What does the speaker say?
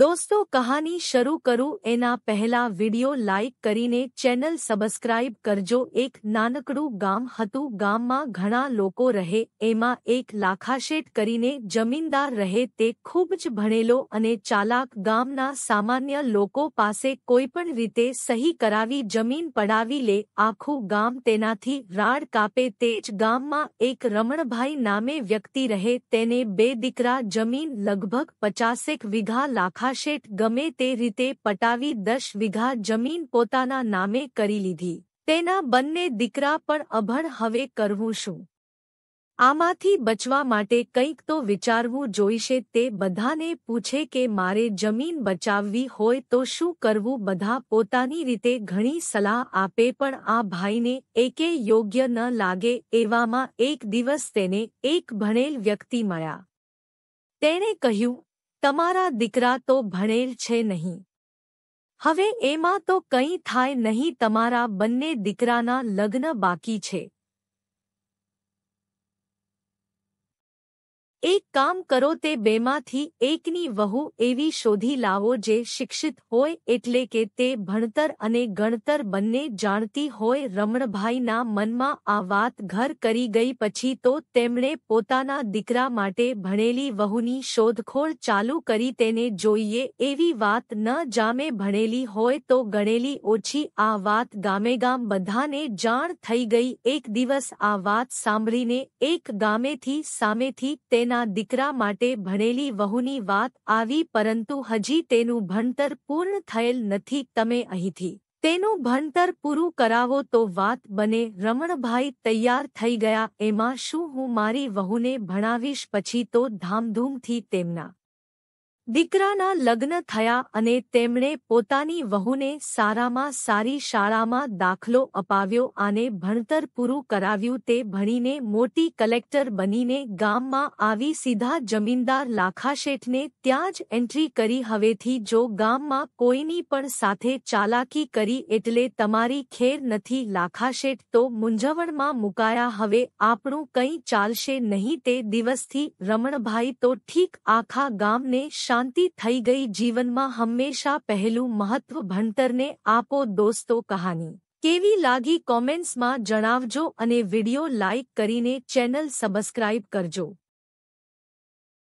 દોસ્તો કહાની શરૂ કરું એના પહેલા વિડિયો લાઇક કરીને ચેનલ સબસ્ક્રાઇબ કરજો એક નાનકડું ગામ હતું ગામમાં ઘણા લોકો રહે એમાં એક લાખાશેટ કરીને જમીનદાર રહે તે ખૂબ જ ભણેલો અને ચાલાક ગામના સામાન્ય લોકો પાસે કોઈપણ રીતે સહી કરાવી જમીન પડાવી લે આખું ગામ તેનાથી રાડ કાપે તે જ ગામમાં એક રમણભાઈ નામે વ્યક્તિ રહે તેને બે દીકરા જમીન લગભગ પચાસેક વીઘા લાખ હાશેઠ ગમે તે રીતે પટાવી દસ વીઘા જમીન પોતાના નામે કરી લીધી તેના બંને દીકરા પણ અભણ હવે કરવું શું આમાંથી બચવા માટે કંઈક તો વિચારવું જોઈશે તે બધાને પૂછે કે મારે જમીન બચાવવી હોય તો શું કરવું બધા પોતાની રીતે ઘણી સલાહ આપે પણ આ ભાઈને એકે યોગ્ય ન લાગે એવામાં એક દિવસ તેને એક ભણેલ વ્યક્તિ મળ્યા તેણે કહ્યું તમારા દીકરા તો ભણેલ છે નહીં હવે એમાં તો કંઈ થાય નહીં તમારા બંને દીકરાના લગ્ન બાકી છે એક કામ કરો તે બેમાંથી એકની વહુ એવી શોધી લાવો જે શિક્ષિત હોય એટલે કે તે ભણતર અને ગણતર બંને જાણતી હોય રમણભાઈના મનમાં આ વાત ઘર કરી ગઈ પછી તો તેમણે પોતાના દીકરા માટે ભણેલી વહુની શોધખોળ ચાલુ કરી તેને જોઈએ એવી વાત ન જામે ભણેલી હોય તો ગણેલી ઓછી આ વાત ગામેગામ બધાને જાણ થઈ ગઈ એક દિવસ આ વાત સાંભળીને એક ગામેથી સામેથી તેના પોતાના દીકરા માટે ભણેલી વહુની વાત આવી પરંતુ હજી તેનું ભણતર પૂર્ણ થયેલ નથી તમે અહીંથી તેનું ભણતર પૂરું કરાવો તો વાત બને રમણભાઈ તૈયાર થઈ ગયા એમાં શું હું મારી વહુને ભણાવીશ પછી તો ધામધૂમથી તેમના દીકરાના લગ્ન થયા અને તેમણે પોતાની વહુને સારામાં સારી શાળામાં દાખલો અપાવ્યો અને ભણતર પૂરું કરાવ્યું તે ભણીને મોટી કલેક્ટર બનીને ગામમાં આવી સીધા જમીનદાર લાખાશેઠને ત્યાં જ એન્ટ્રી કરી હવેથી જો ગામમાં કોઈની પણ સાથે ચાલાકી કરી એટલે તમારી ખેર નથી લાખાશેઠ તો મૂંઝવણમાં મુકાયા હવે આપણું કંઈ ચાલશે નહીં તે દિવસથી રમણભાઈ તો ઠીક આખા ગામને શાંતિ થઈ ગઈ જીવનમાં હંમેશા પહેલું મહત્વ ભણતરને આપો દોસ્તો કહાની કેવી લાગી કોમેન્ટ્સમાં જણાવજો અને વિડિયો લાઇક કરીને ચેનલ સબસ્ક્રાઇબ કરજો